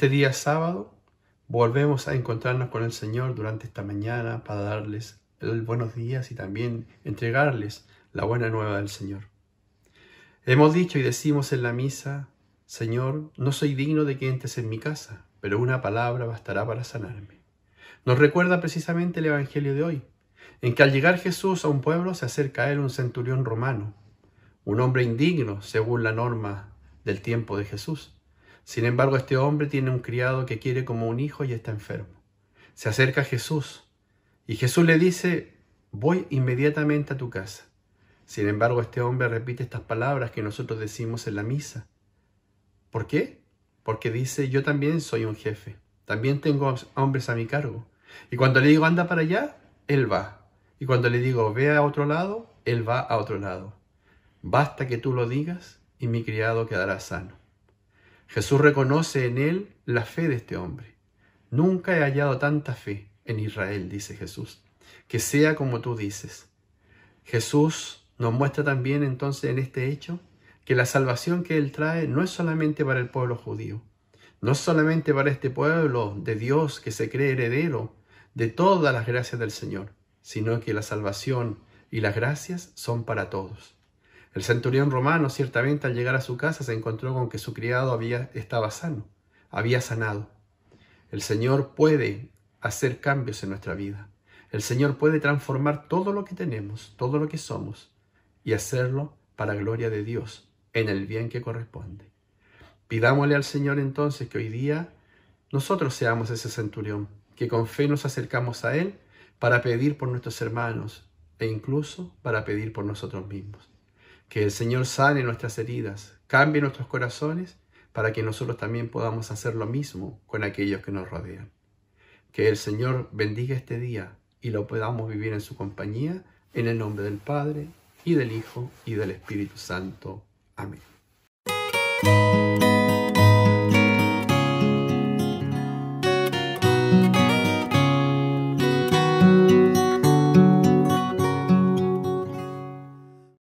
Este día sábado volvemos a encontrarnos con el Señor durante esta mañana para darles el buenos días y también entregarles la buena nueva del Señor. Hemos dicho y decimos en la misa, Señor, no soy digno de que entres en mi casa, pero una palabra bastará para sanarme. Nos recuerda precisamente el Evangelio de hoy, en que al llegar Jesús a un pueblo se acerca a él un centurión romano, un hombre indigno según la norma del tiempo de Jesús. Sin embargo, este hombre tiene un criado que quiere como un hijo y está enfermo. Se acerca a Jesús y Jesús le dice, voy inmediatamente a tu casa. Sin embargo, este hombre repite estas palabras que nosotros decimos en la misa. ¿Por qué? Porque dice, yo también soy un jefe, también tengo hombres a mi cargo. Y cuando le digo, anda para allá, él va. Y cuando le digo, ve a otro lado, él va a otro lado. Basta que tú lo digas y mi criado quedará sano. Jesús reconoce en él la fe de este hombre. Nunca he hallado tanta fe en Israel, dice Jesús. Que sea como tú dices. Jesús nos muestra también entonces en este hecho que la salvación que Él trae no es solamente para el pueblo judío, no es solamente para este pueblo de Dios que se cree heredero de todas las gracias del Señor, sino que la salvación y las gracias son para todos. El centurión romano, ciertamente, al llegar a su casa, se encontró con que su criado había, estaba sano, había sanado. El Señor puede hacer cambios en nuestra vida. El Señor puede transformar todo lo que tenemos, todo lo que somos, y hacerlo para gloria de Dios, en el bien que corresponde. Pidámosle al Señor entonces que hoy día nosotros seamos ese centurión, que con fe nos acercamos a Él para pedir por nuestros hermanos e incluso para pedir por nosotros mismos. Que el Señor sane nuestras heridas, cambie nuestros corazones para que nosotros también podamos hacer lo mismo con aquellos que nos rodean. Que el Señor bendiga este día y lo podamos vivir en su compañía, en el nombre del Padre, y del Hijo, y del Espíritu Santo. Amén.